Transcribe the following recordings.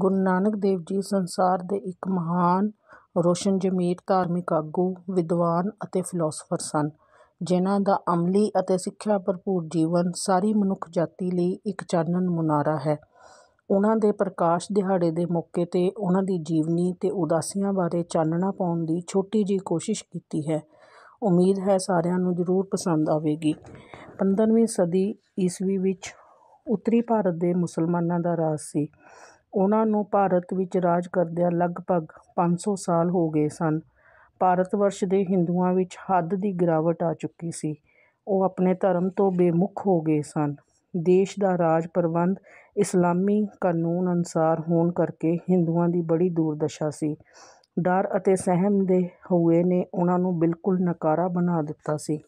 ਗੁਰੂ ਨਾਨਕ ਦੇਵ ਜੀ ਸੰਸਾਰ ਦੇ ਇੱਕ ਮਹਾਨ ਰੋਸ਼ਨ ਜਮੀਰ ਧਾਰਮਿਕ ਆਗੂ, ਵਿਦਵਾਨ ਅਤੇ ਫ਼ਿਲਾਸਫ਼ਰ ਸਨ, ਜਿਨ੍ਹਾਂ ਦਾ ਅਮਲੀ ਅਤੇ ਸਿੱਖਿਆ ਭਰਪੂਰ ਜੀਵਨ ਸਾਰੀ ਮਨੁੱਖ ਜਾਤੀ ਲਈ ਇੱਕ ਚਾਨਣ ਮੁਨਾਰਾ ਹੈ। ਉਹਨਾਂ ਦੇ ਪ੍ਰਕਾਸ਼ ਦਿਹਾੜੇ ਦੇ ਮੌਕੇ 'ਤੇ ਉਹਨਾਂ ਦੀ ਜੀਵਨੀ ਤੇ ਉਦਾਸੀਆਂ ਬਾਰੇ ਚਾਨਣਾ ਪਾਉਣ ਦੀ ਛੋਟੀ ਜੀ ਕੋਸ਼ਿਸ਼ ਕੀਤੀ ਹੈ। ਉਮੀਦ ਹੈ ਸਾਰਿਆਂ ਨੂੰ ਜ਼ਰੂਰ ਪਸੰਦ ਆਵੇਗੀ। 15ਵੀਂ ਸਦੀ ਈਸਵੀ ਵਿੱਚ ਉੱਤਰੀ ਭਾਰਤ ਦੇ ਮੁਸਲਮਾਨਾਂ ਦਾ ਰਾਜ ਸੀ। ਉਹਨਾਂ ਨੂੰ ਭਾਰਤ ਵਿੱਚ ਰਾਜ ਕਰਦਿਆਂ ਲਗਭਗ 500 ਸਾਲ ਹੋ ਗਏ ਸਨ। ਭਾਰਤ ਵਰਸ਼ ਦੇ ਹਿੰਦੂਆਂ ਵਿੱਚ ਹੱਦ ਦੀ ਗਿਰਾਵਟ ਆ ਚੁੱਕੀ ਸੀ। ਉਹ ਆਪਣੇ ਧਰਮ ਤੋਂ ਬੇਮੁਖ ਹੋ ਗਏ ਸਨ। ਦੇਸ਼ ਦਾ ਰਾਜ ਪ੍ਰਬੰਧ ਇਸਲਾਮੀ ਕਾਨੂੰਨ ਅਨੁਸਾਰ ਹੋਣ ਕਰਕੇ ਹਿੰਦੂਆਂ ਦੀ ਬੜੀ ਦੁਰਦਸ਼ਾ ਸੀ। ਡਰ ਅਤੇ ਸਹਿਮ ਦੇ ਹੋਏ ਨੇ ਉਹਨਾਂ ਨੂੰ ਬਿਲਕੁਲ ਨਕਾਰਾ ਬਣਾ ਦਿੱਤਾ ਸੀ।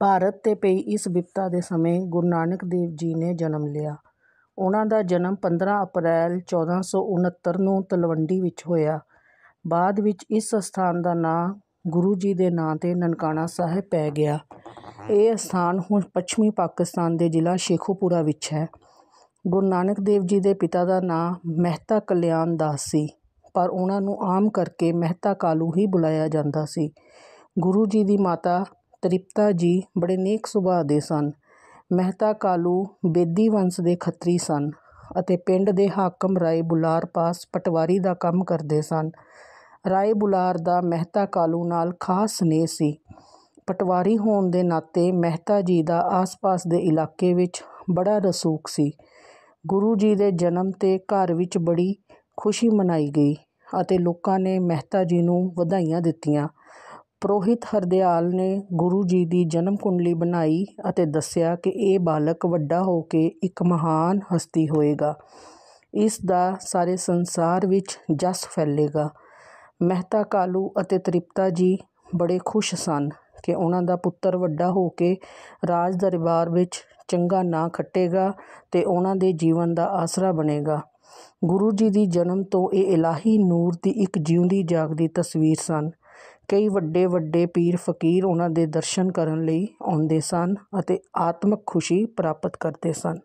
ਭਾਰਤ 'ਤੇ ਪਈ ਇਸ ਵਿਪਤਾ ਦੇ ਸਮੇਂ ਗੁਰੂ ਨਾਨਕ ਦੇਵ ਜੀ ਨੇ ਜਨਮ ਲਿਆ। ਉਹਨਾਂ ਦਾ ਜਨਮ 15 ਅਪ੍ਰੈਲ 1469 ਨੂੰ ਤਲਵੰਡੀ ਵਿੱਚ ਹੋਇਆ। ਬਾਅਦ ਵਿੱਚ ਇਸ ਸਥਾਨ ਦਾ ਨਾਂ ਗੁਰੂ ਜੀ ਦੇ ਨਾਂ 'ਤੇ ਨਨਕਾਣਾ ਸਾਹਿਬ ਪੈ ਗਿਆ। ਇਹ ਸਥਾਨ ਹੁਣ ਪੱਛਮੀ ਪਾਕਿਸਤਾਨ ਦੇ ਜ਼ਿਲ੍ਹਾ ਸ਼ੇਖੂਪੁਰਾ ਵਿੱਚ ਹੈ। ਗੁਰੂ ਨਾਨਕ ਦੇਵ ਜੀ ਦੇ ਪਿਤਾ ਦਾ ਨਾਂ ਮਹਿਤਾ ਕਲਿਆਣ ਦਾਸ ਸੀ, ਪਰ ਉਹਨਾਂ ਨੂੰ ਆਮ ਕਰਕੇ ਮਹਿਤਾ ਕਾਲੂ ਹੀ ਬੁਲਾਇਆ ਜਾਂਦਾ ਸੀ। ਗੁਰੂ ਜੀ ਦੀ ਮਾਤਾ ਤ੍ਰਿਪਤਾ ਜੀ ਬੜੇ ਨੇਕ ਸੁਭਾਅ ਦੇ ਸਨ। ਮਹਿਤਾ ਕਾਲੂ ਬੇਦੀ ਵੰਸ਼ ਦੇ ਖੱਤਰੀ ਸਨ ਅਤੇ ਪਿੰਡ ਦੇ ਹਾਕਮ ਰਾਏ ਬੁਲਾਰ ਪਾਸ ਪਟਵਾਰੀ ਦਾ ਕੰਮ ਕਰਦੇ ਸਨ ਰਾਏ ਬੁਲਾਰ ਦਾ ਮਹਿਤਾ ਕਾਲੂ ਨਾਲ ਖਾਸ ਸਨੇਹ ਸੀ ਪਟਵਾਰੀ ਹੋਣ ਦੇ ਨਾਤੇ ਮਹਿਤਾ ਜੀ ਦਾ ਆਸ-ਪਾਸ ਦੇ ਇਲਾਕੇ ਵਿੱਚ ਬੜਾ ਰਸੂਖ ਸੀ ਗੁਰੂ ਜੀ ਦੇ ਜਨਮ ਤੇ ਘਰ ਵਿੱਚ ਬੜੀ ਖੁਸ਼ੀ ਮਨਾਈ ਗਈ ਅਤੇ ਲੋਕਾਂ ਨੇ ਮਹਿਤਾ ਜੀ ਨੂੰ ਵਧਾਈਆਂ ਦਿੱਤੀਆਂ ਪ੍ਰੋਹਿਤ ਹਰਦਿਆਲ ਨੇ ਗੁਰੂ ਜੀ ਦੀ ਜਨਮ ਕੁੰਡਲੀ ਬਣਾਈ ਅਤੇ ਦੱਸਿਆ ਕਿ ਇਹ ਬਾਲਕ ਵੱਡਾ ਹੋ ਕੇ ਇੱਕ ਮਹਾਨ ਹਸਤੀ ਹੋਏਗਾ ਇਸ ਦਾ ਸਾਰੇ ਸੰਸਾਰ ਵਿੱਚ ਜਸ ਫੈਲੇਗਾ ਮਹਿਤਾ ਕਾਲੂ ਅਤੇ ਤ੍ਰਿਪਤਾ ਜੀ ਬੜੇ ਖੁਸ਼ ਸਨ ਕਿ ਉਹਨਾਂ ਦਾ ਪੁੱਤਰ ਵੱਡਾ ਹੋ ਕੇ ਰਾਜ ਦਰਬਾਰ ਵਿੱਚ ਚੰਗਾ ਨਾਂ ਖੱਟੇਗਾ ਤੇ ਉਹਨਾਂ ਦੇ ਜੀਵਨ ਦਾ ਆਸਰਾ ਬਣੇਗਾ ਗੁਰੂ ਜੀ ਦੀ ਜਨਮ ਤੋਂ ਇਹ ਇਲਾਹੀ ਨੂਰ ਦੀ ਇੱਕ ਜਿਉਂਦੀ ਜਾਗਦੀ ਤਸਵੀਰ ਸਨ ਕਈ ਵੱਡੇ ਵੱਡੇ ਪੀਰ ਫਕੀਰ ਉਹਨਾਂ ਦੇ ਦਰਸ਼ਨ ਕਰਨ ਲਈ ਆਉਂਦੇ ਸਨ ਅਤੇ ਆਤਮਿਕ ਖੁਸ਼ੀ ਪ੍ਰਾਪਤ ਕਰਦੇ ਸਨ